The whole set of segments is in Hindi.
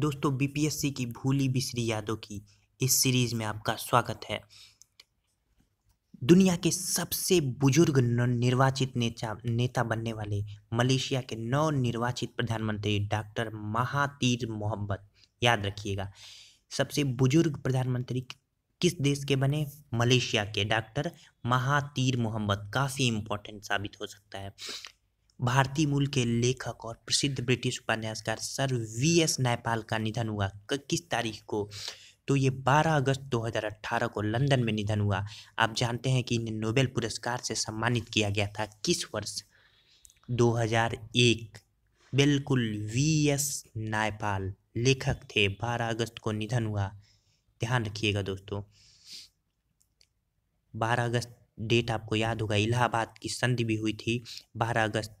दोस्तों बीपीएससी की भूली बिसरी यादों की इस सीरीज में आपका स्वागत है दुनिया के सबसे बुजुर्ग निर्वाचित नेता नेता बनने वाले मलेशिया के नव निर्वाचित प्रधानमंत्री डॉक्टर महातीर मोहम्मद याद रखिएगा सबसे बुजुर्ग प्रधानमंत्री किस देश के बने मलेशिया के डॉक्टर महातीर मोहम्मद काफ़ी इम्पोर्टेंट साबित हो सकता है भारतीय मूल के लेखक और प्रसिद्ध ब्रिटिश उपन्यासकार सर वी एस नायपाल का निधन हुआ किस तारीख को तो ये 12 अगस्त 2018 को लंदन में निधन हुआ आप जानते हैं कि इन्हें नोबेल पुरस्कार से सम्मानित किया गया था किस वर्ष 2001 बिल्कुल वी एस नायपाल लेखक थे 12 अगस्त को निधन हुआ ध्यान रखिएगा दोस्तों 12 अगस्त डेट आपको याद होगा इलाहाबाद की संधि भी हुई थी बारह अगस्त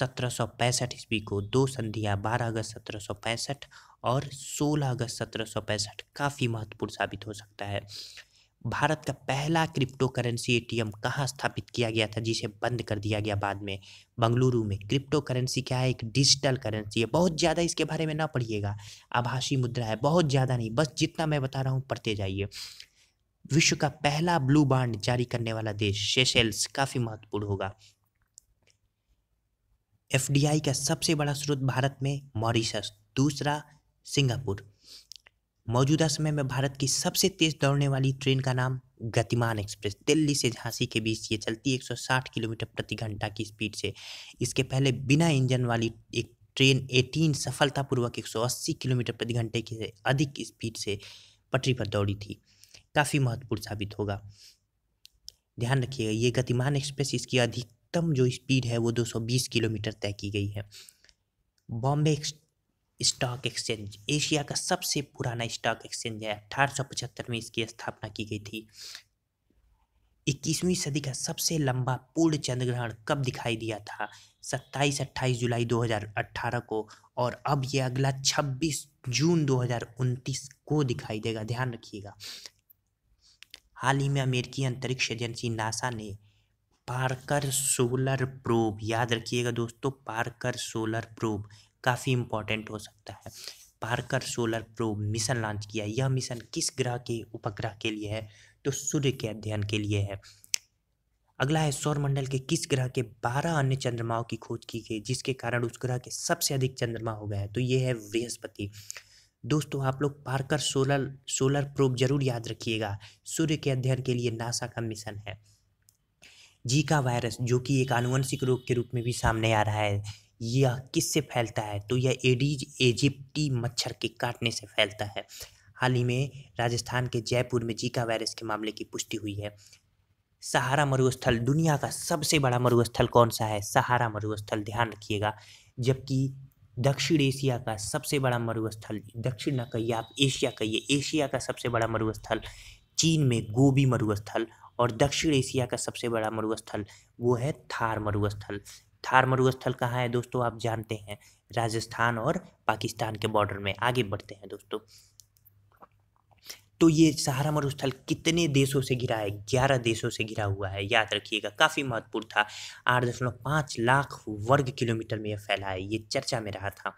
सत्रह सौ पैंसठ ईस्वी को दो संधियाँ बारह अगस्त सत्रह सौ पैंसठ और सोलह अगस्त सत्रह सौ पैंसठ काफ़ी महत्वपूर्ण साबित हो सकता है भारत का पहला क्रिप्टो करेंसी एटीएम कहाँ स्थापित किया गया था जिसे बंद कर दिया गया बाद में बंगलुरु में क्रिप्टो करेंसी क्या है एक डिजिटल करेंसी है बहुत ज़्यादा इसके बारे में ना पढ़िएगा आभासी मुद्रा है बहुत ज़्यादा नहीं बस जितना मैं बता रहा हूँ पढ़ते जाइए विश्व का पहला ब्लू बांड जारी करने वाला देश सेशेल्स काफ़ी महत्वपूर्ण होगा एफडीआई का सबसे बड़ा स्रोत भारत में मॉरिशस दूसरा सिंगापुर मौजूदा समय में भारत की सबसे तेज दौड़ने वाली ट्रेन का नाम गतिमान एक्सप्रेस दिल्ली से झांसी के बीच ये चलती है साठ किलोमीटर प्रति घंटा की स्पीड से इसके पहले बिना इंजन वाली एक ट्रेन 18 सफलतापूर्वक 180 किलोमीटर प्रति घंटे की अधिक स्पीड से पटरी पर दौड़ी थी काफ़ी महत्वपूर्ण साबित होगा ध्यान रखिएगा ये गतिमान एक्सप्रेस इसकी अधिकतम जो स्पीड है वो 220 किलोमीटर तय की गई है बॉम्बे स्टॉक एक्सचेंज एशिया का सबसे पुराना स्टॉक एक्सचेंज है अठारह में इसकी स्थापना की गई थी इक्कीसवीं सदी का सबसे लंबा पूर्ण चंद्रग्रहण कब दिखाई दिया था सत्ताईस अट्ठाईस जुलाई 2018 को और अब यह अगला 26 जून दो को दिखाई देगा ध्यान रखिएगा हाल ही में अमेरिकी अंतरिक्ष एजेंसी नासा ने पार्कर सोलर प्रोब याद रखिएगा दोस्तों पार्कर सोलर प्रोब काफ़ी इंपॉर्टेंट हो सकता है Parker solar probe mission launch किया यह मिशन किस ग्रह के उपग्रह के लिए है तो सूर्य के अध्ययन के लिए है अगला है सौरमंडल के किस ग्रह के बारह अन्य चंद्रमाओं की खोज की गई जिसके कारण उस ग्रह के सबसे अधिक चंद्रमा हो गए हैं तो ये है बृहस्पति दोस्तों आप लोग पार्कर सोलर सोलर प्रोब जरूर याद रखिएगा सूर्य के अध्ययन के लिए नासा का मिशन है जीका वायरस जो कि एक आनुवंशिक रोग के रूप में भी सामने आ रहा है यह किससे फैलता है तो यह एडीज एजिप्टी मच्छर के काटने से फैलता है हाल ही में राजस्थान के जयपुर में जीका वायरस के मामले की पुष्टि हुई है सहारा मरुस्थल दुनिया का सबसे बड़ा मरुस्थल कौन सा है सहारा मरुस्थल ध्यान रखिएगा जबकि दक्षिण एशिया का सबसे बड़ा मरुस्थल दक्षिण ना कहिए आप एशिया कहिए एशिया का सबसे बड़ा मरुस्थल चीन में गोभी मरुस्थल और दक्षिण एशिया का सबसे बड़ा मरुस्थल वो है थार मरुस्थल थार मरुस्थल कहाँ है दोस्तों आप जानते हैं राजस्थान और पाकिस्तान के बॉर्डर में आगे बढ़ते हैं दोस्तों तो ये सहारा मरुस्थल कितने देशों से घिरा है ग्यारह देशों से घिरा हुआ है याद रखिएगा काफ़ी महत्वपूर्ण था आठ दशमलव पाँच लाख वर्ग किलोमीटर में यह फैला है ये चर्चा में रहा था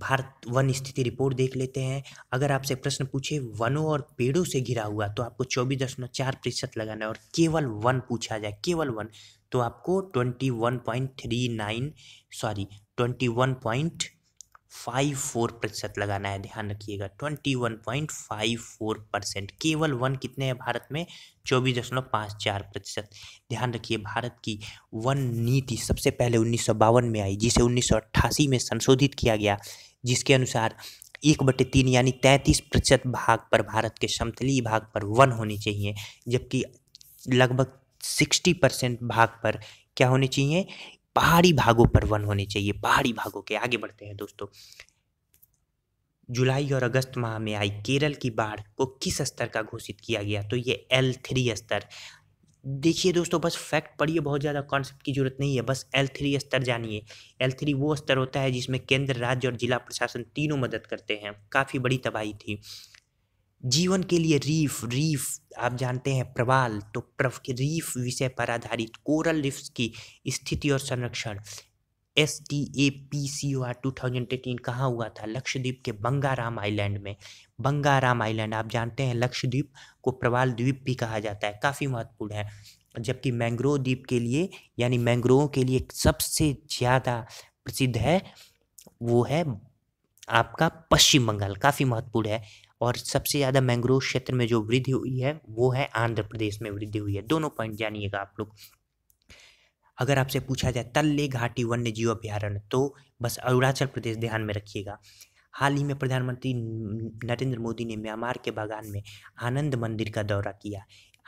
भारत वन स्थिति रिपोर्ट देख लेते हैं अगर आपसे प्रश्न पूछे वनों और पेड़ों से घिरा हुआ तो आपको चौबीस दशमलव चार प्रतिशत लगाना है और केवल वन पूछा जाए केवल वन तो आपको twenty one point three nine sorry twenty one point five four प्रतिशत लगाना है ध्यान रखिएगा twenty one point five four percent केवल वन कितने हैं भारत में चौबीस दशमलव पाँच चार प्रतिशत ध्यान रखिए भारत की वन नीति सबसे पहले उन्नीस सौ बावन में आई जिसे उन्नीस सौ अट्ठासी में संशोधित किया गया जिसके अनुसार एक बटे तीन यानी तैंतीस प्रतिशत भाग पर भारत के समतलीय भाग पर वन होने चाहिए जबकि लगभग सिक्सटी परसेंट भाग पर क्या होने चाहिए पहाड़ी भागों पर वन होने चाहिए पहाड़ी भागों के आगे बढ़ते हैं दोस्तों जुलाई और अगस्त माह में आई केरल की बाढ़ को किस स्तर का घोषित किया गया तो ये एल थ्री स्तर देखिए दोस्तों बस फैक्ट पढ़िए बहुत ज़्यादा कॉन्सेप्ट की जरूरत नहीं है बस एल थ्री स्तर जानिए एल थ्री वो स्तर होता है जिसमें केंद्र राज्य और जिला प्रशासन तीनों मदद करते हैं काफ़ी बड़ी तबाही थी जीवन के लिए रीफ रीफ आप जानते हैं प्रवाल तो प्रव के रीफ विषय पर आधारित कोरल रिफ्स की स्थिति और संरक्षण S T A P C O R two thousand eighteen कहाँ हुआ था लक्षद्वीप के बंगाराम आइलैंड में बंगाराम आइलैंड आप जानते हैं लक्षद्वीप को प्रवाल द्वीप भी कहा जाता है काफ़ी महत्वपूर्ण है जबकि मैंग्रोव द्वीप के लिए यानी मैंग्रोव के लिए सबसे ज़्यादा प्रसिद्ध है वो है आपका पश्चिम बंगाल काफ़ी महत्वपूर्ण है और सबसे ज़्यादा मैंग्रोव क्षेत्र में जो वृद्धि हुई है वो है आंध्र प्रदेश में वृद्धि हुई है दोनों पॉइंट जानिएगा आप लोग अगर आपसे पूछा जाए तल्ले घाटी वन्य जीव अभ्यारण्य तो बस अरुणाचल प्रदेश ध्यान में रखिएगा हाल ही में प्रधानमंत्री नरेंद्र मोदी ने म्यांमार के बागान में आनंद मंदिर का दौरा किया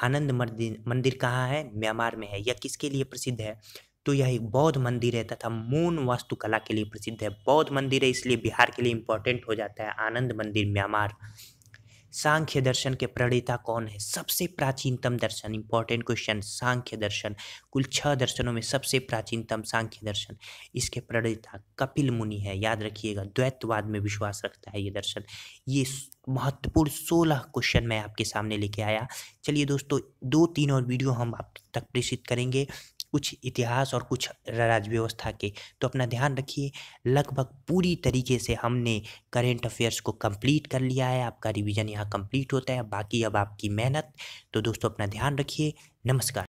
आनंद मंदिर मंदिर कहाँ है म्यांमार में है या किसके लिए प्रसिद्ध है तो यह एक बौद्ध मंदिर है तथा मून वास्तुकला के लिए प्रसिद्ध है बौद्ध मंदिर है इसलिए बिहार के लिए इम्पोर्टेंट हो जाता है आनंद मंदिर म्यांमार सांख्य दर्शन के प्रणेता कौन है सबसे प्राचीनतम दर्शन इंपॉर्टेंट क्वेश्चन सांख्य दर्शन कुल छह दर्शनों में सबसे प्राचीनतम सांख्य दर्शन इसके प्रणेता कपिल मुनि है याद रखिएगा द्वैतवाद में विश्वास रखता है ये दर्शन ये महत्वपूर्ण सोलह क्वेश्चन मैं आपके सामने लेके आया चलिए दोस्तों दो तीन और वीडियो हम आप तक प्रेषित करेंगे कुछ इतिहास और कुछ राजव्यवस्था व्यवस्था के तो अपना ध्यान रखिए लगभग पूरी तरीके से हमने करेंट अफेयर्स को कंप्लीट कर लिया है आपका रिवीजन यहाँ कंप्लीट होता है बाकी अब आपकी मेहनत तो दोस्तों अपना ध्यान रखिए नमस्कार